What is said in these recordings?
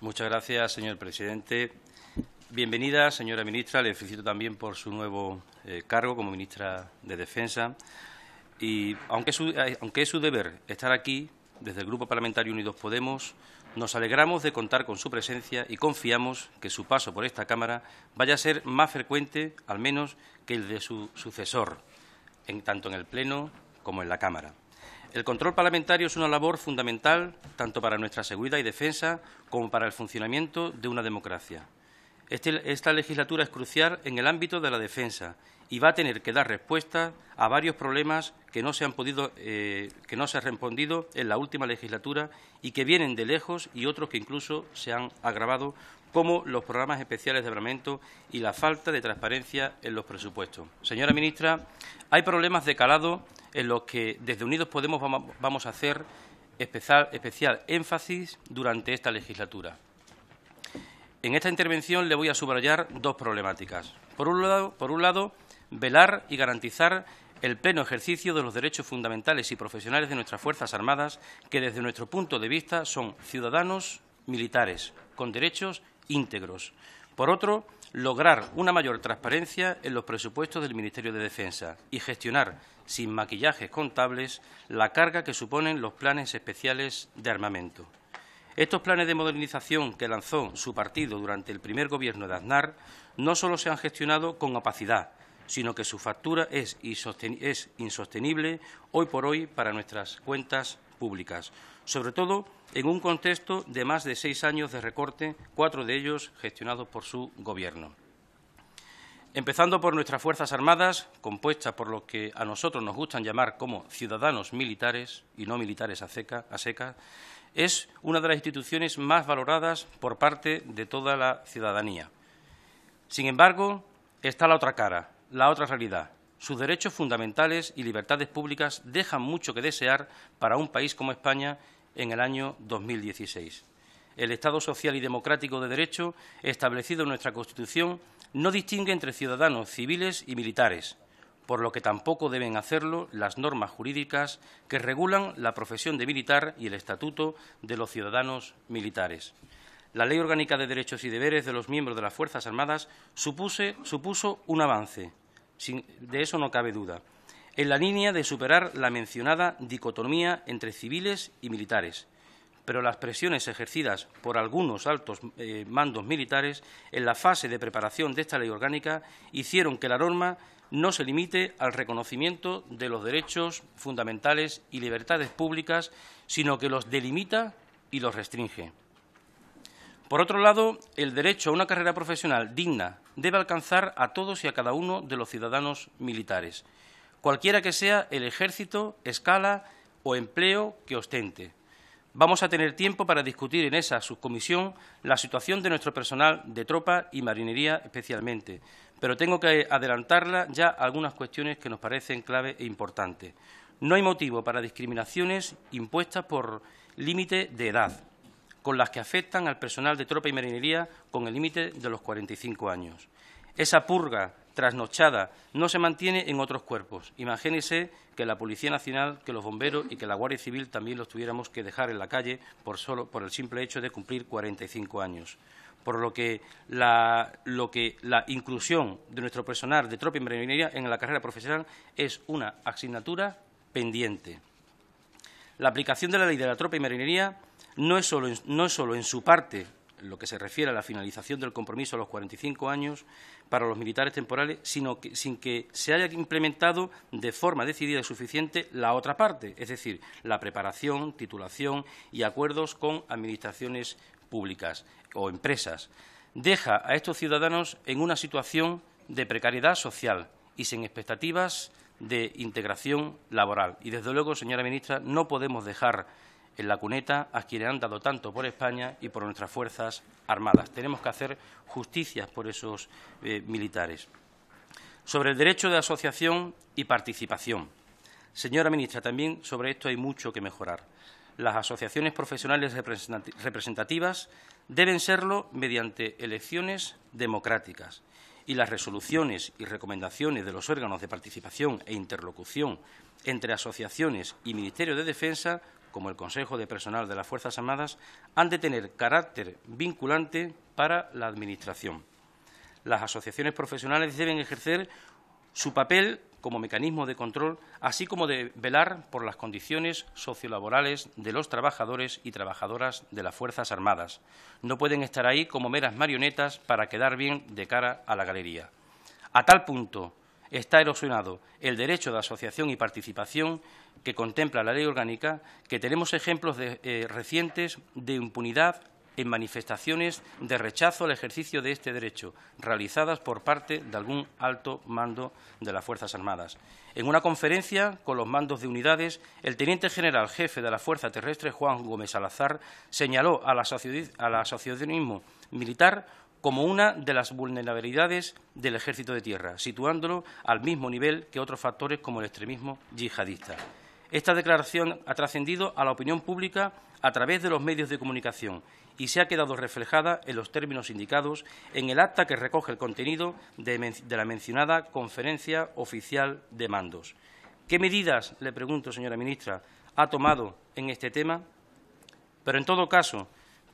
Muchas gracias, señor presidente. Bienvenida, señora ministra. Le felicito también por su nuevo eh, cargo como ministra de Defensa. Y eh, aunque es, su, deber estar aquí, desde el Grupo Parlamentario Unidos Podemos, nos alegramos de contar con su presencia y confiamos que su paso por esta Cámara vaya a ser más frecuente, al menos, que el de su sucesor, tanto en el Pleno como en la Cámara. El control parlamentario es una labor fundamental tanto para nuestra seguridad y defensa como para el funcionamiento de una democracia. Este, esta legislatura es crucial en el ámbito de la defensa y va a tener que dar respuesta a varios problemas que no se han podido, eh, que no se han respondido en la última legislatura y que vienen de lejos y otros que incluso se han agravado, como los programas especiales de abramento y la falta de transparencia en los presupuestos. Señora ministra, hay problemas de calado en los que desde Unidos Podemos vamos a hacer especial, especial énfasis durante esta legislatura. En esta intervención le voy a subrayar dos problemáticas. Por un lado, por un lado velar y garantizar el pleno ejercicio de los derechos fundamentales y profesionales de nuestras Fuerzas Armadas, que desde nuestro punto de vista son ciudadanos militares, con derechos íntegros. Por otro, lograr una mayor transparencia en los presupuestos del Ministerio de Defensa y gestionar, sin maquillajes contables, la carga que suponen los planes especiales de armamento. Estos planes de modernización que lanzó su partido durante el primer gobierno de Aznar no solo se han gestionado con opacidad, sino que su factura es insostenible hoy por hoy para nuestras cuentas públicas, sobre todo en un contexto de más de seis años de recorte, cuatro de ellos gestionados por su Gobierno. Empezando por nuestras Fuerzas Armadas, compuestas por lo que a nosotros nos gustan llamar como ciudadanos militares y no militares a a seca, es una de las instituciones más valoradas por parte de toda la ciudadanía. Sin embargo, está la otra cara, la otra realidad. Sus derechos fundamentales y libertades públicas dejan mucho que desear para un país como España en el año 2016. El Estado social y democrático de derecho, establecido en nuestra Constitución, no distingue entre ciudadanos civiles y militares, por lo que tampoco deben hacerlo las normas jurídicas que regulan la profesión de militar y el estatuto de los ciudadanos militares la Ley Orgánica de Derechos y Deberes de los miembros de las Fuerzas Armadas supuso un avance, de eso no cabe duda, en la línea de superar la mencionada dicotomía entre civiles y militares. Pero las presiones ejercidas por algunos altos eh, mandos militares en la fase de preparación de esta ley orgánica hicieron que la norma no se limite al reconocimiento de los derechos fundamentales y libertades públicas, sino que los delimita y los restringe. Por otro lado, el derecho a una carrera profesional digna debe alcanzar a todos y a cada uno de los ciudadanos militares, cualquiera que sea el ejército, escala o empleo que ostente. Vamos a tener tiempo para discutir en esa subcomisión la situación de nuestro personal de tropa y marinería especialmente, pero tengo que adelantarla ya algunas cuestiones que nos parecen clave e importantes. No hay motivo para discriminaciones impuestas por límite de edad con las que afectan al personal de tropa y marinería con el límite de los 45 años. Esa purga trasnochada no se mantiene en otros cuerpos. Imagínese que la Policía Nacional, que los bomberos y que la Guardia Civil también los tuviéramos que dejar en la calle por, el simple hecho de cumplir 45 años. Por lo que la inclusión de nuestro personal de tropa y marinería en la carrera profesional es una asignatura pendiente. La aplicación de la ley de la tropa y marinería no es, solo, en su parte lo que se refiere a la finalización del compromiso a los 45 años para los militares temporales, sino que, sin que se haya implementado de forma decidida y suficiente la otra parte, es decir, la preparación, titulación y acuerdos con administraciones públicas o empresas. Deja a estos ciudadanos en una situación de precariedad social y sin expectativas de integración laboral. Y, desde luego, señora ministra, no podemos dejar en la cuneta a quienes han dado tanto por España y por nuestras Fuerzas Armadas. Tenemos que hacer justicia por esos eh, militares. Sobre el derecho de asociación y participación. Señora ministra, también sobre esto hay mucho que mejorar. Las asociaciones profesionales representativas deben serlo mediante elecciones democráticas y las resoluciones y recomendaciones de los órganos de participación e interlocución entre asociaciones y Ministerio de Defensa como el Consejo de Personal de las Fuerzas Armadas, han de tener carácter vinculante para la Administración. Las asociaciones profesionales deben ejercer su papel como mecanismo de control, así como de velar por las condiciones sociolaborales de los trabajadores y trabajadoras de las Fuerzas Armadas. No pueden estar ahí como meras marionetas para quedar bien de cara a la galería. A tal punto está erosionado el derecho de asociación y participación que contempla la ley orgánica, que tenemos ejemplos eh, recientes de impunidad en manifestaciones de rechazo al ejercicio de este derecho realizadas por parte de algún alto mando de las Fuerzas Armadas. En una conferencia con los mandos de unidades, el teniente general jefe de la Fuerza Terrestre, Juan Gómez Salazar, señaló al asociacionismo militar como una de las vulnerabilidades del ejército de tierra, situándolo al mismo nivel que otros factores como el extremismo yihadista. Esta declaración ha trascendido a la opinión pública a través de los medios de comunicación y se ha quedado reflejada en los términos indicados en el acta que recoge el contenido de, la mencionada conferencia oficial de mandos. ¿Qué medidas, le pregunto, señora ministra, ha tomado en este tema? Pero, en todo caso,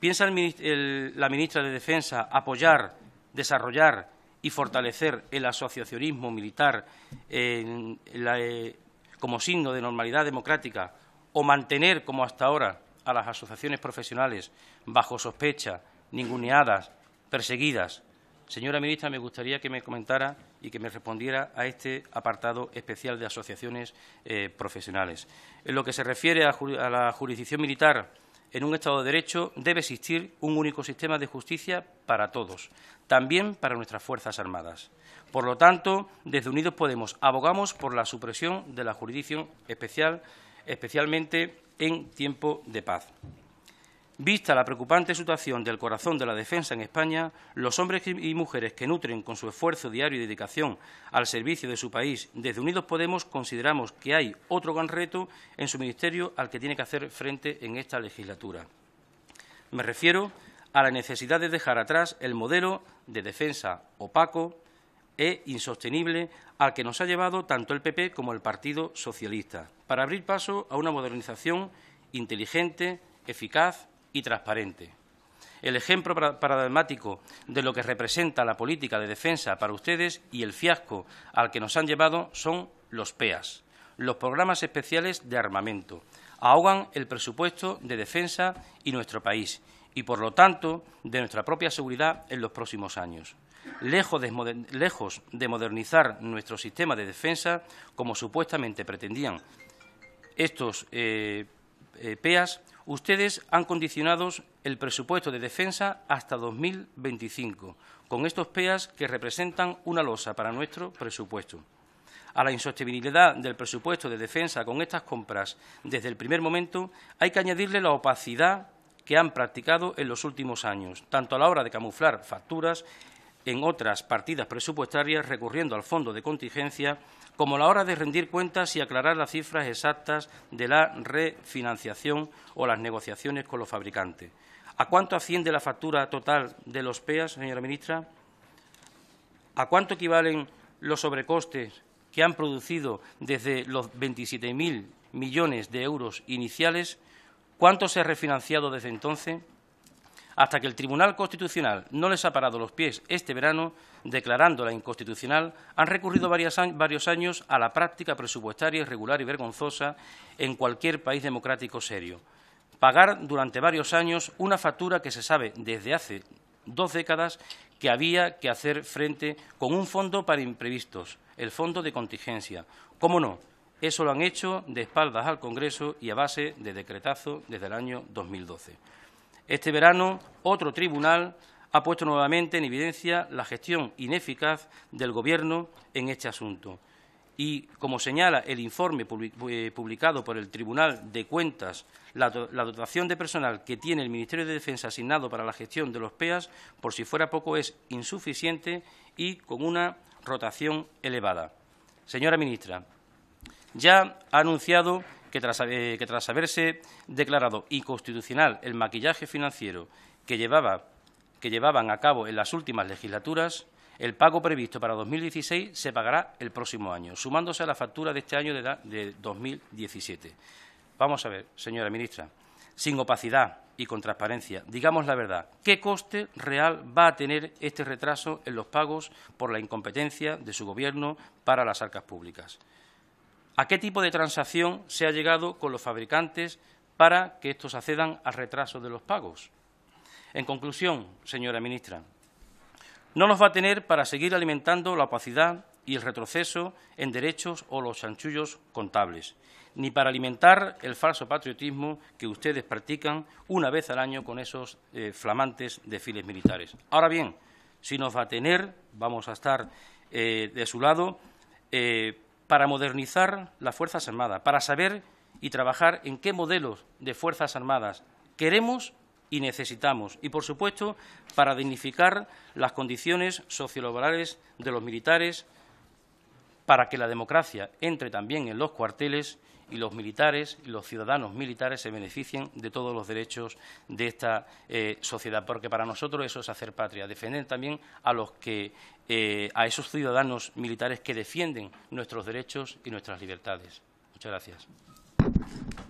¿Piensa la ministra de Defensa apoyar, desarrollar y fortalecer el asociacionismo militar eh, como signo de normalidad democrática o mantener, como hasta ahora, a las asociaciones profesionales bajo sospecha, ninguneadas, perseguidas? Señora ministra, me gustaría que me comentara y que me respondiera a este apartado especial de asociaciones eh, profesionales. En lo que se refiere a la jurisdicción militar, en un Estado de Derecho debe existir un único sistema de justicia para todos, también para nuestras Fuerzas Armadas. Por lo tanto, desde Unidos Podemos abogamos por la supresión de la jurisdicción especial, especialmente en tiempo de paz. Vista la preocupante situación del corazón de la defensa en España, los hombres y mujeres que nutren con su esfuerzo diario y dedicación al servicio de su país, desde Unidos Podemos consideramos que hay otro gran reto en su ministerio al que tiene que hacer frente en esta legislatura. Me refiero a la necesidad de dejar atrás el modelo de defensa opaco e insostenible al que nos ha llevado tanto el PP como el Partido Socialista, para abrir paso a una modernización inteligente, eficaz y transparente. El ejemplo paradigmático de lo que representa la política de defensa para ustedes y el fiasco al que nos han llevado son los PEAS, los programas especiales de armamento. Ahogan el presupuesto de defensa y nuestro país y, por lo tanto, de nuestra propia seguridad en los próximos años. Lejos de, modernizar nuestro sistema de defensa, como supuestamente pretendían estos eh, eh, PEAS, Ustedes han condicionado el presupuesto de defensa hasta 2025, con estos PEAs que representan una losa para nuestro presupuesto. A la insostenibilidad del presupuesto de defensa con estas compras desde el primer momento hay que añadirle la opacidad que han practicado en los últimos años, tanto a la hora de camuflar facturas en otras partidas presupuestarias recurriendo al fondo de contingencia, como la hora de rendir cuentas y aclarar las cifras exactas de la refinanciación o las negociaciones con los fabricantes. ¿A cuánto asciende la factura total de los PEAS, señora ministra? ¿A cuánto equivalen los sobrecostes que han producido desde los 27.000 millones de euros iniciales? ¿Cuánto se ha refinanciado desde entonces? hasta que el Tribunal Constitucional no les ha parado los pies este verano, declarándola inconstitucional, han recurrido varios años a la práctica presupuestaria irregular y vergonzosa en cualquier país democrático serio. Pagar durante varios años una factura que se sabe desde hace dos décadas que había que hacer frente con un fondo para imprevistos, el fondo de contingencia. ¿Cómo no? Eso lo han hecho de espaldas al Congreso y a base de decretazo desde el año 2012. Este verano, otro tribunal ha puesto nuevamente en evidencia la gestión ineficaz del Gobierno en este asunto. Y, como señala el informe eh, publicado por el Tribunal de Cuentas, la, dotación de personal que tiene el Ministerio de Defensa asignado para la gestión de los PEAS, por si fuera poco, es insuficiente y con una rotación elevada. Señora ministra, ya ha anunciado eh, que tras, haberse declarado inconstitucional el maquillaje financiero que, llevaban a cabo en las últimas legislaturas, el pago previsto para 2016 se pagará el próximo año, sumándose a la factura de este año de, de 2017. Vamos a ver, señora ministra, sin opacidad y con transparencia, digamos la verdad, ¿qué coste real va a tener este retraso en los pagos por la incompetencia de su Gobierno para las arcas públicas? a qué tipo de transacción se ha llegado con los fabricantes para que estos accedan al retraso de los pagos. En conclusión, señora ministra, no nos va a tener para seguir alimentando la opacidad y el retroceso en derechos o los chanchullos contables, ni para alimentar el falso patriotismo que ustedes practican una vez al año con esos eh, flamantes desfiles militares. Ahora bien, si nos va a tener, vamos a estar eh, de su lado eh, para modernizar las Fuerzas Armadas, para saber y trabajar en qué modelos de Fuerzas Armadas queremos y necesitamos. Y, por supuesto, para dignificar las condiciones sociolaborales de los militares, para que la democracia entre también en los cuarteles y los militares y los ciudadanos militares se beneficien de todos los derechos de esta eh, sociedad, porque para nosotros eso es hacer patria, defender también eh, a esos ciudadanos militares que defienden nuestros derechos y nuestras libertades. Muchas gracias.